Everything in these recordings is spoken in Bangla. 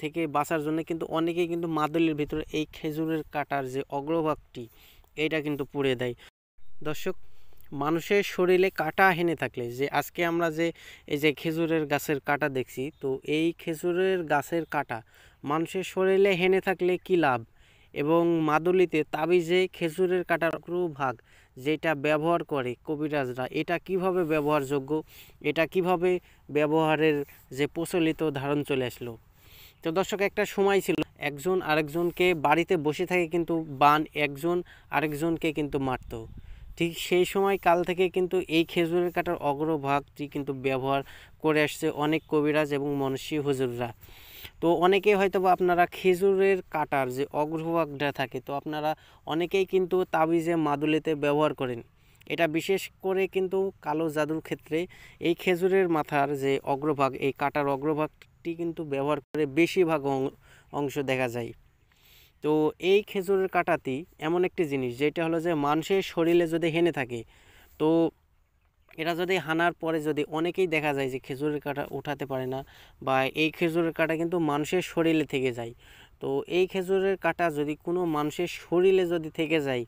থেকে বাঁচার জন্য কিন্তু অনেকেই কিন্তু মাদলির ভিতরে এই খেজুরের কাটার যে অগ্রভাগটি এটা কিন্তু পুড়ে দেয় দর্শক মানুষের শরীরে কাটা হেনে থাকলে যে আজকে আমরা যে এই যে খেজুরের গাছের কাটা দেখছি তো এই খেজুরের গাছের কাটা মানুষের শরীরে হেনে থাকলে কি লাভ এবং মাদুলিতে তাবি যে খেজুরের কাটার ভাগ যেটা ব্যবহার করে কবিরাজরা এটা কিভাবে ব্যবহারযোগ্য এটা কিভাবে ব্যবহারের যে প্রচলিত ধারণ চলে আসলো তো দর্শক একটা সময় ছিল একজন আরেকজনকে বাড়িতে বসে থাকে কিন্তু বান একজন আরেকজনকে কিন্তু মারত ঠিক সেই সময় কাল থেকে কিন্তু এই খেজুরের কাটার অগ্রভাগটি কিন্তু ব্যবহার করে আসছে অনেক কবিরাজ এবং মনসী হুজুররা তো অনেকে হয়তো আপনারা খেজুরের কাটার যে অগ্রভাগটা থাকে তো আপনারা অনেকেই কিন্তু তাবিজে মাদুলিতে ব্যবহার করেন এটা বিশেষ করে কিন্তু কালো জাদুর ক্ষেত্রে এই খেজুরের মাথার যে অগ্রভাগ এই কাটার অগ্রভাগ কাঠটি কিন্তু ব্যবহার করে বেশিরভাগ অংশ দেখা যায় তো এই খেজুরের কাটাতি এমন একটি জিনিস যেটা হলো যে মানুষের শরীরে যদি হেনে থাকে তো এটা যদি হানার পরে যদি অনেকেই দেখা যায় যে খেজুরের কাটা উঠাতে পারে না বা এই খেজুরের কাটা কিন্তু মানুষের শরীরে থেকে যায় তো এই খেজুরের কাটা যদি কোনো মানুষের শরীরে যদি থেকে যায়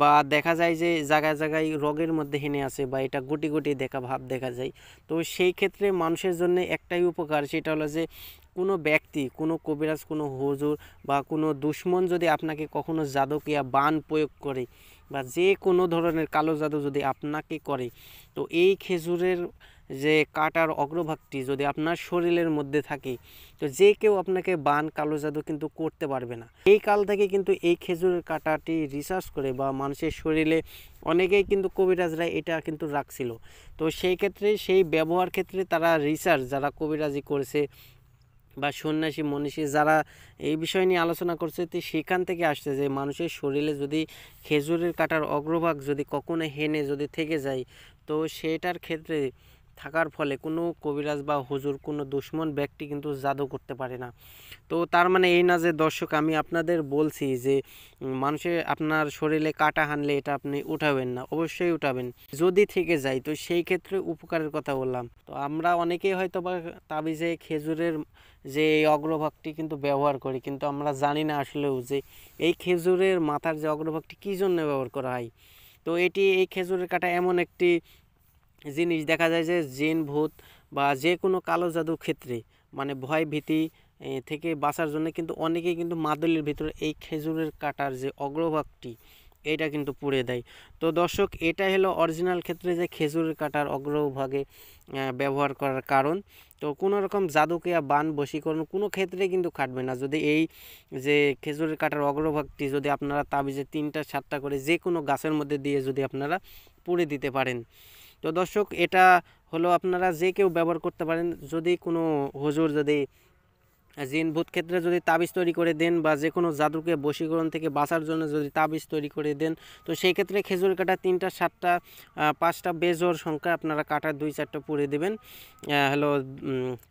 বা দেখা যায় যে জায়গায় জায়গায় রোগের মধ্যে হেনে আছে বা এটা গুটি গুটি দেখা ভাব দেখা যায় তো সেই ক্ষেত্রে মানুষের জন্য একটাই উপকার সেটা হলো যে কোনো ব্যক্তি কোনো কবিরাজ কোনো হুজুর বা কোনো দুশ্মন যদি আপনাকে কখনো জাদকিয়া বান প্রয়োগ করে বা যে কোনো ধরনের কালো জাদু যদি আপনাকে করে তো এই খেজুরের যে কাটার অগ্রভাগটি যদি আপনার শরীরের মধ্যে থাকে তো যে কেউ আপনাকে বান কালো জাদু কিন্তু করতে পারবে না এই কাল থেকে কিন্তু এই খেজুরের কাটাটি রিসার্চ করে বা মানুষের শরীরে অনেকেই কিন্তু কবিরাজরা এটা কিন্তু রাখছিল তো সেই ক্ষেত্রে সেই ব্যবহার ক্ষেত্রে তারা রিসার্চ যারা কবিরাজি করেছে বা সন্ন্যাসী মনীষী যারা এই বিষয় নিয়ে আলোচনা করছে তো সেখান থেকে আসছে যে মানুষের শরীরে যদি খেজুরের কাটার অগ্রভাগ যদি কখনো হেনে যদি থেকে যায় তো সেটার ক্ষেত্রে থাকার ফলে কোনো কবিরাজ বা হুজুর কোনো দুশ্মন ব্যক্তি কিন্তু জাদু করতে পারে না তো তার মানে এই না যে দর্শক আমি আপনাদের বলছি যে মানুষে আপনার শরীরে কাটা হানলে এটা আপনি উঠাবেন না অবশ্যই উঠাবেন যদি থেকে যায় তো সেই ক্ষেত্রে উপকারের কথা বললাম তো আমরা অনেকেই হয়তো বা তাবিজে খেজুরের যে এই অগ্রভাগটি কিন্তু ব্যবহার করি কিন্তু আমরা জানি না আসলেও যে এই খেজুরের মাথার যে অগ্রভাগটি কী জন্য ব্যবহার করা হয় তো এটি এই খেজুরের কাটা এমন একটি জিনিস দেখা যায় যে জিন ভূত বা যে কোনো কালো জাদুর ক্ষেত্রে মানে ভয় ভীতি থেকে বাঁচার জন্য কিন্তু অনেকেই কিন্তু মাদুলির ভিতরে এই খেজুরের কাটার যে অগ্রভাগটি এটা কিন্তু পুড়ে দেয় তো দর্শক এটা হলো অরিজিনাল ক্ষেত্রে যে খেজুরের কাটার অগ্রভাগে ব্যবহার করার কারণ তো কোনো রকম জাদুকিয়া বান বশীকরণ কোনো ক্ষেত্রে কিন্তু খাটবে না যদি এই যে খেজুরের কাটার অগ্রভাগটি যদি আপনারা তাবিজে তিনটা সাতটা করে যে কোনো গাছের মধ্যে দিয়ে যদি আপনারা পুড়ে দিতে পারেন তো দর্শক এটা হলো আপনারা যে কেউ ব্যবহার করতে পারেন যদি কোনো হজুর যদি জিনভূত ক্ষেত্রে যদি তাবিজ তৈরি করে দেন বা যে কোনো জাদুকে বশীকরণ থেকে বাঁচার জন্য যদি তাবিজ তৈরি করে দেন তো সেই ক্ষেত্রে খেজুর কাটা তিনটা সাতটা পাঁচটা বেজোর সংখ্যা আপনারা কাটা দুই চারটা পুড়ে দেবেন হলো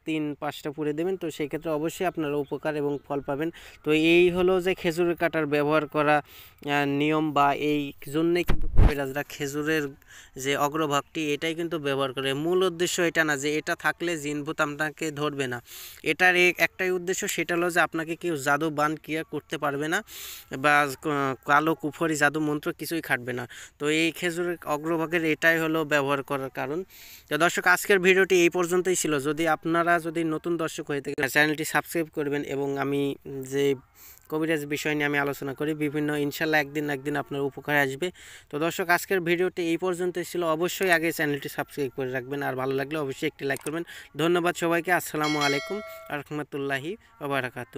তিন পাঁচটা পুড়ে দেবেন তো সেই ক্ষেত্রে অবশ্যই আপনারা উপকার এবং ফল পাবেন তো এই হলো যে খেজুর কাটার ব্যবহার করা নিয়ম বা এই জন্যে কিন্তু কবিরাজরা খেজুরের যে অগ্রভাগটি এটাই কিন্তু ব্যবহার করে মূল উদ্দেশ্য এটা না যে এটা থাকলে জিনভূত আপনাকে ধরবে না এটার একটাই উদ্দেশ্য সেটা হলো যে আপনাকে কেউ জাদু বান ক্রিয়া করতে পারবে না বা কালো কুফরি জাদু মন্ত্র কিছুই খাটবে না তো এই খেজুরের অগ্রভাগের এটাই হলো ব্যবহার করার কারণ তো দর্শক আজকের ভিডিওটি এই পর্যন্তই ছিল যদি আপনারা যদি নতুন দর্শক হয়ে থাকে চ্যানেলটি সাবস্ক্রাইব করবেন এবং আমি যে কবিরাজ বিষয় নিয়ে আমি আলোচনা করি বিভিন্ন ইনশাল্লাহ একদিন একদিন আপনার উপকারে আসবে তো দর্শক আজকের ভিডিওটি এই পর্যন্ত ছিল অবশ্যই আগে চ্যানেলটি সাবস্ক্রাইব করে রাখবেন আর ভালো লাগলে অবশ্যই একটি লাইক করবেন ধন্যবাদ সবাইকে আসসালামু আলাইকুম রহমতুল্লাহি ওবরাকাতু